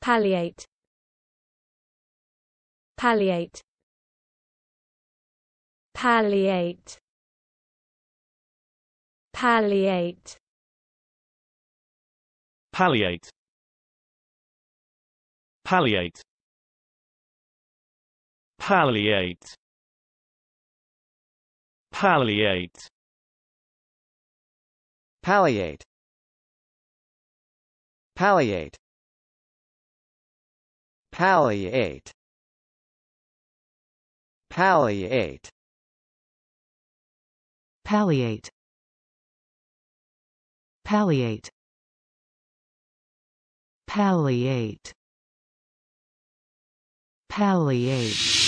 palliate palliate palliate palliate palliate palliate palliate palliate palliate palliate palliate palliate palliate palliate palliate palliate